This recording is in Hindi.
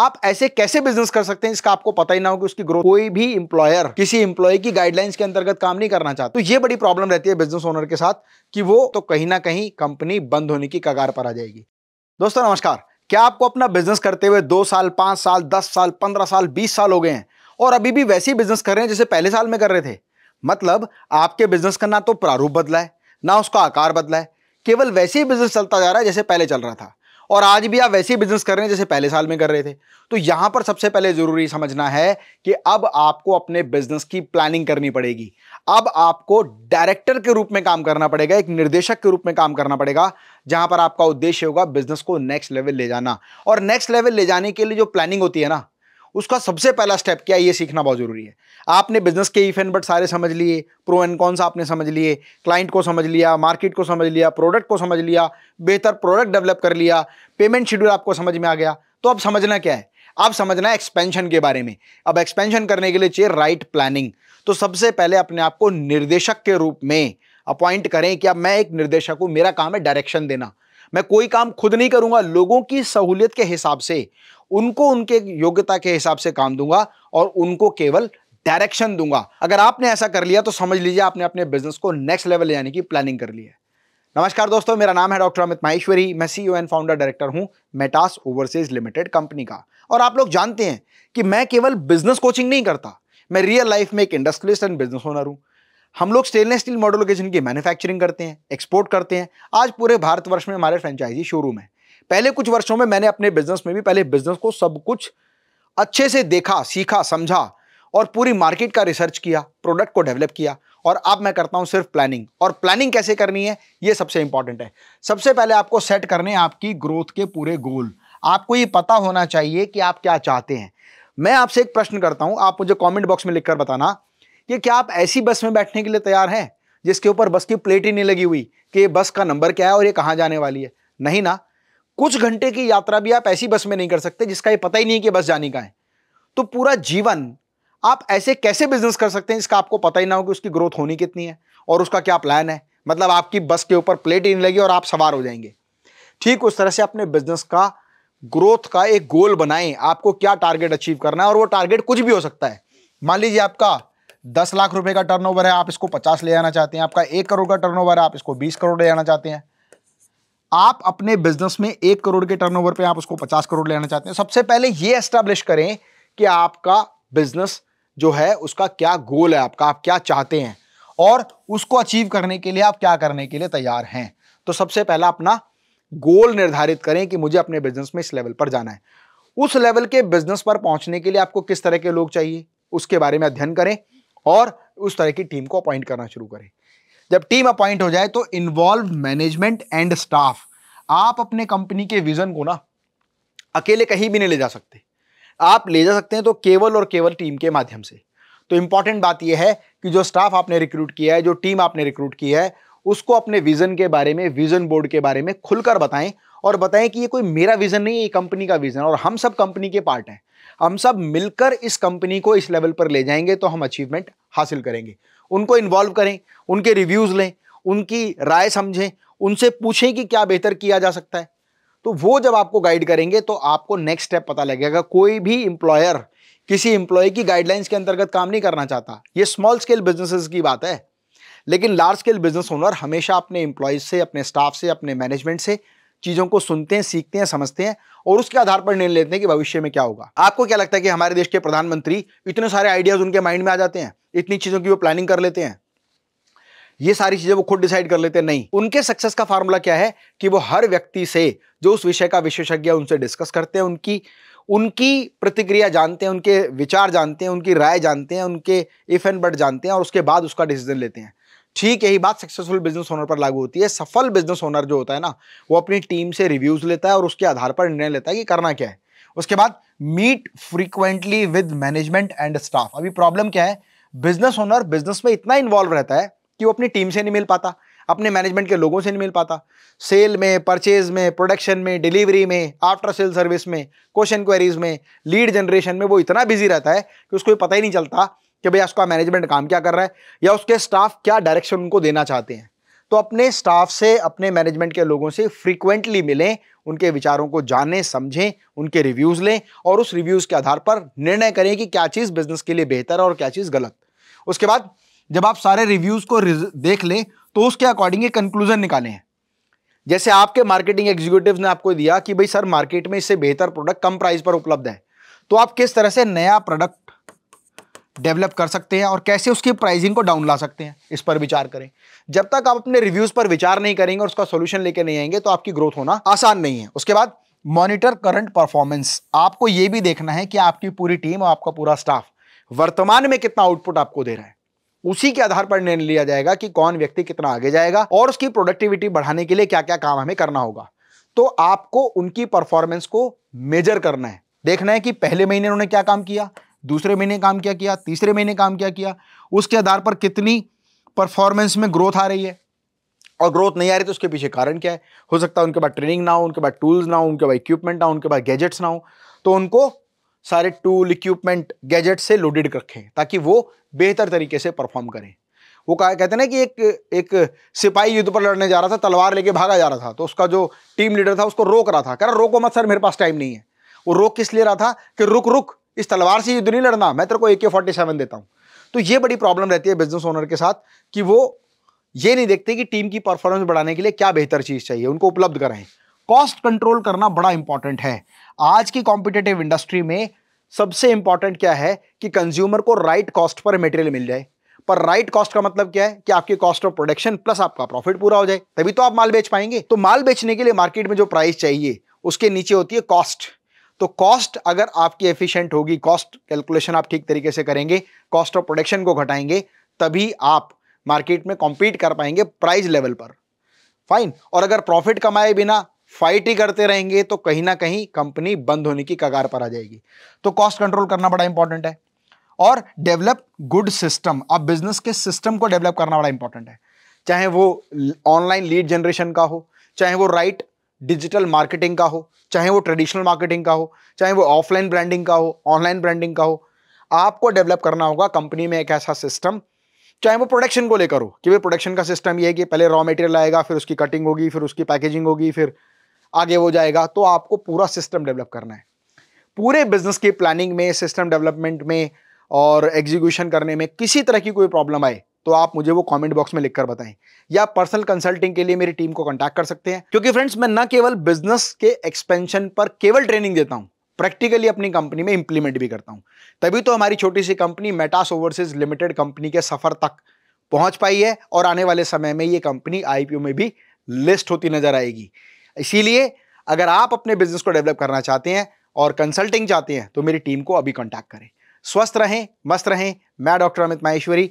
आप ऐसे कैसे बिजनेस कर सकते हैं इसका आपको पता ही ना हो कि उसकी ग्रोथ कोई भी इंप्लॉयर किसी इंप्लॉय की गाइडलाइंस के अंतर्गत काम नहीं करना चाहता तो ये बड़ी प्रॉब्लम रहती है बिजनेस ओनर के साथ कि वो तो कहीं ना कहीं कंपनी बंद होने की कगार पर आ जाएगी दोस्तों नमस्कार क्या आपको अपना बिजनेस करते हुए दो साल पांच साल दस साल पंद्रह साल बीस साल हो गए हैं और अभी भी वैसे ही बिजनेस कर रहे हैं जैसे पहले साल में कर रहे थे मतलब आपके बिजनेस का ना तो प्रारूप बदला है ना उसका आकार बदला है केवल वैसे ही बिजनेस चलता जा रहा है जैसे पहले चल रहा था और आज भी आप वैसे ही बिजनेस कर रहे हैं जैसे पहले साल में कर रहे थे तो यहां पर सबसे पहले ज़रूरी समझना है कि अब आपको अपने बिजनेस की प्लानिंग करनी पड़ेगी अब आपको डायरेक्टर के रूप में काम करना पड़ेगा एक निर्देशक के रूप में काम करना पड़ेगा जहां पर आपका उद्देश्य होगा बिजनेस को नेक्स्ट लेवल ले जाना और नेक्स्ट लेवल ले जाने के लिए जो प्लानिंग होती है ना उसका सबसे पहला स्टेप क्या है ये सीखना बहुत ज़रूरी है आपने बिजनेस के इफ एंड बट सारे समझ लिए प्रो एंड कॉन्स आपने समझ लिए क्लाइंट को समझ लिया मार्केट को समझ लिया प्रोडक्ट को समझ लिया बेहतर प्रोडक्ट डेवलप कर लिया पेमेंट शेड्यूल आपको समझ में आ गया तो अब समझना क्या है अब समझना है एक्सपेंशन के बारे में अब एक्सपेंशन करने के लिए चाहिए राइट प्लानिंग तो सबसे पहले अपने आप को निर्देशक के रूप में अपॉइंट करें कि अब मैं एक निर्देशक हूँ मेरा काम है डायरेक्शन देना मैं कोई काम खुद नहीं करूँगा लोगों की सहूलियत के हिसाब से उनको उनके योग्यता के हिसाब से काम दूंगा और उनको केवल डायरेक्शन दूंगा अगर आपने ऐसा कर लिया तो समझ लीजिए आपने अपने बिजनेस को नेक्स्ट लेवल जाने की प्लानिंग कर ली है नमस्कार दोस्तों मेरा नाम है डॉक्टर अमित माहेश्वरी मैं सी एंड फाउंडर डायरेक्टर हूं मेटास ओवरसीज लिमिटेड कंपनी का और आप लोग जानते हैं कि मैं केवल बिजनेस कोचिंग नहीं करता मैं रियल लाइफ में एक इंडस्ट्रियलिस्ट एंड बिजनेस ओनर हूं हम लोग स्टेनलेस स्टील मॉडलोकेशन की मैन्युफैक्चरिंग करते हैं एक्सपोर्ट करते हैं आज पूरे भारतवर्ष में हमारे फ्रेंचाइजी शोरूम है पहले कुछ वर्षों में मैंने अपने बिजनेस में भी पहले बिजनेस को सब कुछ अच्छे से देखा सीखा समझा और पूरी मार्केट का रिसर्च किया प्रोडक्ट को डेवलप किया और अब मैं करता हूं सिर्फ प्लानिंग और प्लानिंग कैसे करनी है ये सबसे इंपॉर्टेंट है सबसे पहले आपको सेट करने हैं आपकी ग्रोथ के पूरे गोल आपको ये पता होना चाहिए कि आप क्या चाहते हैं मैं आपसे एक प्रश्न करता हूं आप मुझे कमेंट बॉक्स में लिखकर बताना कि क्या आप ऐसी बस में बैठने के लिए तैयार हैं जिसके ऊपर बस की प्लेट ही नहीं लगी हुई कि ये बस का नंबर क्या है और ये कहाँ जाने वाली है नहीं ना कुछ घंटे की यात्रा भी आप ऐसी बस में नहीं कर सकते जिसका ये पता ही नहीं है कि बस जाने का है तो पूरा जीवन आप ऐसे कैसे बिजनेस कर सकते हैं इसका आपको पता ही ना हो कि उसकी ग्रोथ होनी कितनी है और उसका क्या प्लान है मतलब आपकी बस के ऊपर प्लेट ही नहीं लगी और आप सवार हो जाएंगे ठीक उस तरह से अपने बिजनेस का ग्रोथ का एक गोल बनाएं आपको क्या टारगेट अचीव करना है और वो टारगेट कुछ भी हो सकता है मान लीजिए आपका दस लाख रुपए का टर्नओवर है आप इसको पचास ले जाना चाहते हैं आपका एक करोड़ का टर्नओवर है आप इसको बीस करोड़ ले जाना चाहते हैं आप अपने बिजनेस में एक करोड़ के टर्नओवर पे आप उसको पचास करोड़ लेना चाहते हैं सबसे पहले ये एस्टेब्लिश करें कि आपका बिजनेस जो है उसका क्या गोल है आपका आप क्या चाहते हैं और उसको अचीव करने के लिए आप क्या करने के लिए तैयार हैं तो सबसे पहला अपना गोल निर्धारित करें कि मुझे अपने बिजनेस में इस लेवल पर जाना है उस लेवल के बिजनेस पर पहुंचने के लिए आपको किस तरह के लोग चाहिए उसके बारे में अध्ययन करें और उस तरह की टीम को अपॉइंट करना शुरू करें जब टीम अपॉइंट हो जाए तो इन्वॉल्व मैनेजमेंट एंड स्टाफ आप अपने कंपनी के विजन को ना अकेले कहीं भी नहीं ले जा सकते आप ले जा सकते हैं तो केवल और केवल टीम के माध्यम से तो इंपॉर्टेंट बात यह है कि जो स्टाफ आपने रिक्रूट किया है जो टीम आपने रिक्रूट किया है उसको अपने विजन के बारे में विजन बोर्ड के बारे में खुलकर बताएं और बताएं कि ये कोई मेरा विजन नहीं है ये कंपनी का विजन और हम सब कंपनी के पार्ट हैं हम सब मिलकर इस कंपनी को इस लेवल पर ले जाएंगे तो हम अचीवमेंट हासिल करेंगे उनको इन्वॉल्व करें उनके रिव्यूज़ लें उनकी राय समझें उनसे पूछें कि क्या बेहतर किया जा सकता है तो वो जब आपको गाइड करेंगे तो आपको नेक्स्ट स्टेप पता लगेगा कोई भी इंप्लॉयर किसी इंप्लॉय की गाइडलाइंस के अंतर्गत काम नहीं करना चाहता ये स्मॉल स्केल बिजनेसेस की बात है लेकिन लार्ज स्केल बिजनेस ओनर हमेशा अपने इंप्लॉयज से अपने स्टाफ से अपने मैनेजमेंट से चीज़ों को सुनते हैं सीखते हैं समझते हैं और उसके आधार पर निर्णय लेते हैं कि भविष्य में क्या होगा आपको क्या लगता है कि हमारे देश के प्रधानमंत्री इतने सारे आइडियाज़ उनके माइंड में आ जाते हैं इतनी चीज़ों की वो प्लानिंग कर लेते हैं ये सारी चीज़ें वो खुद डिसाइड कर लेते हैं नहीं उनके सक्सेस का फॉर्मूला क्या है कि वो हर व्यक्ति से जो उस विषय का विशेषज्ञ उनसे डिस्कस करते हैं उनकी उनकी प्रतिक्रिया जानते हैं उनके विचार जानते हैं उनकी राय जानते हैं उनके इफ एंड बट जानते हैं और उसके बाद उसका डिसीजन लेते हैं ठीक यही बात सक्सेसफुल बिजनेस ओनर पर लागू होती है सफल बिजनेस ओनर जो होता है ना वो अपनी टीम से रिव्यूज लेता है और उसके आधार पर निर्णय लेता है कि करना क्या है उसके बाद meet frequently with management and staff अभी प्रॉब्लम क्या है बिजनेस ओनर बिजनेस में इतना इन्वॉल्व रहता है कि वो अपनी टीम से नहीं मिल पाता अपने मैनेजमेंट के लोगों से नहीं मिल पाता सेल में परचेज में प्रोडक्शन में डिलीवरी में आफ्टर सेल सर्विस में क्वेश्चन क्वेरीज में लीड जनरेशन में वो इतना बिजी रहता है कि उसको पता ही नहीं चलता कि भाई उसका मैनेजमेंट काम क्या कर रहा है या उसके स्टाफ क्या डायरेक्शन उनको देना चाहते हैं तो अपने स्टाफ से अपने मैनेजमेंट के लोगों से फ्रीक्वेंटली मिलें उनके विचारों को जानें समझें उनके रिव्यूज़ लें और उस रिव्यूज़ के आधार पर निर्णय करें कि क्या चीज़ बिजनेस के लिए बेहतर है और क्या चीज़ गलत उसके बाद जब आप सारे रिव्यूज़ को देख लें तो उसके अकॉर्डिंग एक कंक्लूजन निकालें जैसे आपके मार्केटिंग एग्जीक्यूटिव ने आपको दिया कि भाई सर मार्केट में इससे बेहतर प्रोडक्ट कम प्राइस पर उपलब्ध है तो आप किस तरह से नया प्रोडक्ट डेवलप कर सकते हैं और कैसे उसकी प्राइसिंग को डाउन ला सकते हैं इस पर विचार करें जब तक आप अपने रिव्यूज़ पर विचार नहीं करेंगे और उसका सोल्यूशन लेके नहीं आएंगे तो आपकी ग्रोथ होना आसान नहीं है उसके बाद मॉनिटर करंट परफॉर्मेंस आपको यह भी देखना है कि आपकी पूरी टीम और आपका पूरा स्टाफ वर्तमान में कितना आउटपुट आपको दे रहा है उसी के आधार पर निर्णय लिया जाएगा कि कौन व्यक्ति कितना आगे जाएगा और उसकी प्रोडक्टिविटी बढ़ाने के लिए क्या क्या काम हमें करना होगा तो आपको उनकी परफॉर्मेंस को मेजर करना है देखना है कि पहले महीने उन्होंने क्या काम किया दूसरे महीने काम क्या किया तीसरे महीने काम क्या किया उसके आधार पर कितनी परफॉर्मेंस में ग्रोथ आ रही है और ग्रोथ नहीं आ रही तो उसके पीछे कारण क्या है हो सकता है उनके पास ट्रेनिंग ना हो उनके पास टूल्स ना हो उनके पास इक्विपमेंट ना हो उनके पास गैजेट्स ना हो तो उनको सारे टूल इक्विपमेंट गैजेट से लोडेड रखें ताकि वो बेहतर तरीके से परफॉर्म करें वो कहा कहते ना कि एक एक सिपाही युद्ध पर लड़ने जा रहा था तलवार लेके भागा जा रहा था तो उसका जो टीम लीडर था उसको रोक रहा था कह रहा रोको मत सर मेरे पास टाइम नहीं है वो रोक किस लिए रहा था कि रुक रुक इस तलवार से युद्ध तो नहीं लड़ना मैं तेरे को ए के फोर्टी सेवन देता हूँ तो ये बड़ी प्रॉब्लम रहती है बिजनेस ओनर के साथ कि वो ये नहीं देखते कि टीम की परफॉर्मेंस बढ़ाने के लिए क्या बेहतर चीज़ चाहिए उनको उपलब्ध कराएं कॉस्ट कंट्रोल करना बड़ा इंपॉर्टेंट है आज की कॉम्पिटेटिव इंडस्ट्री में सबसे इंपॉर्टेंट क्या है कि कंज्यूमर को राइट कॉस्ट पर मटेरियल मिल जाए पर राइट कॉस्ट का मतलब क्या है कि आपकी कॉस्ट ऑफ प्रोडक्शन प्लस आपका प्रॉफिट पूरा हो जाए तभी तो आप माल बेच पाएंगे तो माल बेचने के लिए मार्केट में जो प्राइस चाहिए उसके नीचे होती है कॉस्ट तो कॉस्ट अगर आपकी एफिशिएंट होगी कॉस्ट कैलकुलेशन आप ठीक तरीके से करेंगे कॉस्ट ऑफ प्रोडक्शन को घटाएंगे तभी आप मार्केट में कॉम्पीट कर पाएंगे प्राइस लेवल पर फाइन और अगर प्रॉफिट कमाए बिना फाइट ही करते रहेंगे तो कहीं ना कहीं कंपनी बंद होने की कगार पर आ जाएगी तो कॉस्ट कंट्रोल करना बड़ा इंपॉर्टेंट है और डेवलप गुड सिस्टम अब बिजनेस के सिस्टम को डेवलप करना बड़ा इंपॉर्टेंट है चाहे वो ऑनलाइन लीड जनरेशन का हो चाहे वो राइट डिजिटल मार्केटिंग का हो चाहे वो ट्रेडिशनल मार्केटिंग का हो चाहे वो ऑफलाइन ब्रांडिंग का हो ऑनलाइन ब्रांडिंग का हो आपको डेवलप करना होगा कंपनी में एक ऐसा सिस्टम चाहे वो प्रोडक्शन को लेकर हो कि भाई प्रोडक्शन का सिस्टम ये है कि पहले रॉ मटेरियल आएगा फिर उसकी कटिंग होगी फिर उसकी पैकेजिंग होगी फिर आगे वो जाएगा तो आपको पूरा सिस्टम डेवलप करना है पूरे बिजनेस की प्लानिंग में सिस्टम डेवलपमेंट में और एग्जीक्यूशन करने में किसी तरह की कोई प्रॉब्लम आए तो आप मुझे वो कमेंट बॉक्स में लिखकर बताएं या पर्सनल कंसल्टिंग के लिए मेरी टीम को कांटेक्ट कर सकते हैं क्योंकि फ्रेंड्स मैं न केवल बिजनेस के एक्सपेंशन पर केवल ट्रेनिंग देता हूं प्रैक्टिकली अपनी कंपनी में इंप्लीमेंट भी करता हूं तभी तो हमारी छोटी सी company Metas overseas limited company के सफर तक पहुंच पाई है और आने वाले समय में ये कंपनी आईपीओ में भी लिस्ट होती नजर आएगी इसीलिए अगर आप अपने बिजनेस को डेवलप करना चाहते हैं और कंसल्टिंग चाहते हैं तो मेरी टीम को अभी कॉन्टैक्ट करें स्वस्थ रहें मस्त रहें मैं डॉक्टर अमित माहेश्वरी